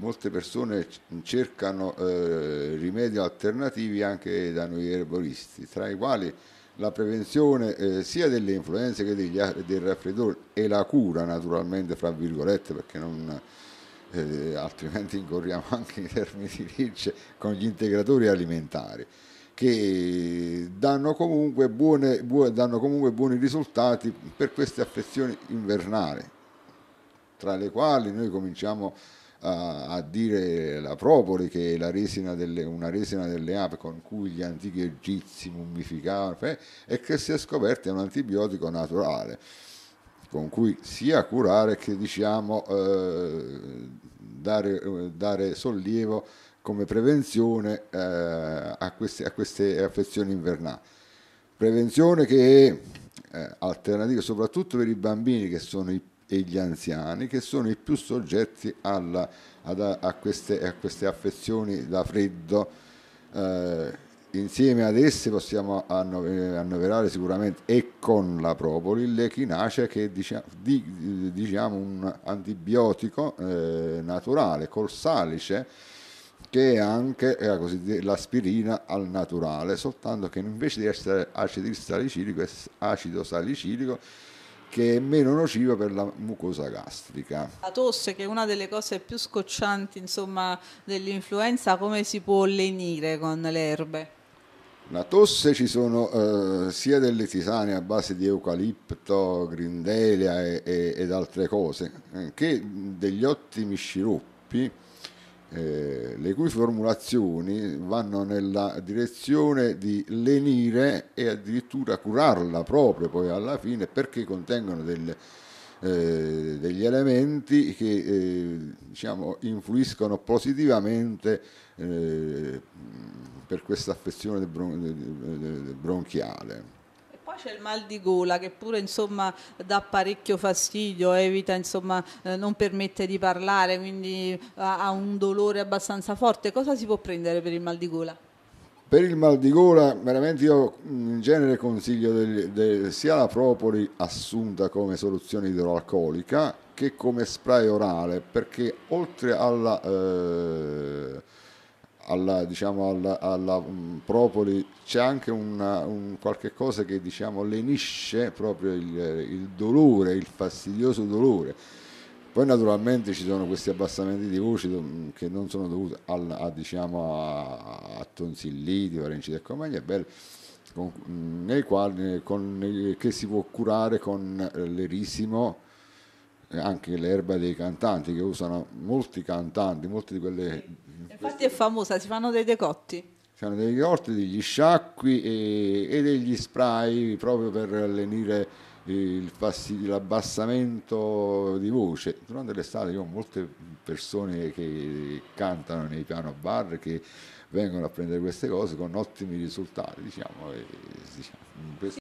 molte persone cercano eh, rimedi alternativi anche da noi erboristi, tra i quali la prevenzione eh, sia delle influenze che degli, del raffreddore e la cura naturalmente, fra virgolette, perché non, eh, altrimenti incorriamo anche in termini di legge con gli integratori alimentari che danno comunque, buone, buone, danno comunque buoni risultati per queste affezioni invernali, tra le quali noi cominciamo a a, a dire la propoli che la resina delle, una resina delle api con cui gli antichi egizi mummificavano eh, e che si è scoperta un antibiotico naturale con cui sia curare che diciamo eh, dare, eh, dare, sollievo come prevenzione eh, a, queste, a, queste, affezioni invernali. Prevenzione che è eh, alternativa soprattutto per i bambini che sono i e gli anziani che sono i più soggetti alla, ad, a, queste, a, queste, affezioni da freddo. Eh, insieme ad esse possiamo annoverare sicuramente e con la propoli l'echinacea che è diciamo, di, diciamo un antibiotico eh, naturale col salice che è anche eh, la l'aspirina al naturale, soltanto che invece di essere acido salicilico è acido salicilico che è meno nociva per la mucosa gastrica. La tosse che è una delle cose più scoccianti insomma, dell'influenza, come si può lenire con le erbe? La tosse ci sono eh, sia delle tisane a base di eucalipto, grindelia e, e, ed altre cose, eh, che degli ottimi sciroppi eh, le cui formulazioni vanno nella direzione di lenire e addirittura curarla proprio poi alla fine perché contengono del, eh, degli elementi che eh, diciamo, influiscono positivamente eh, per questa affezione bron- eh, bronchiale c'è il mal di gola che pure insomma dà parecchio fastidio, evita insomma eh, non permette di parlare, quindi eh, ha, un dolore abbastanza forte, cosa si può prendere per il mal di gola? Per il mal di gola, veramente io mm, in genere consiglio del, del, sia la propoli assunta come soluzione idroalcolica che come spray orale, perché oltre alla eh, alla, diciamo, alla, alla mm, Propoli c'è anche una, un qualche cosa che diciamo, lenisce proprio il, il dolore, il fastidioso dolore. Poi naturalmente ci sono questi abbassamenti di voce mm, che non sono dovuti al, a, diciamo, a, a tonsilliti, laringite e comagna, mm, nei quali, con, che si può curare con l'erisimo, eh, anche l'erba dei cantanti, che usano molti cantanti, molte di quelle Infatti è famosa, si fanno dei decotti. Si fanno dei decotti, degli sciacqui e, e degli spray proprio per lenire Passi, l'abbassamento di voce. Durante l'estate io ho molte persone che cantano nei piano bar che vengono a prendere queste cose con ottimi risultati. Diciamo, e, diciamo,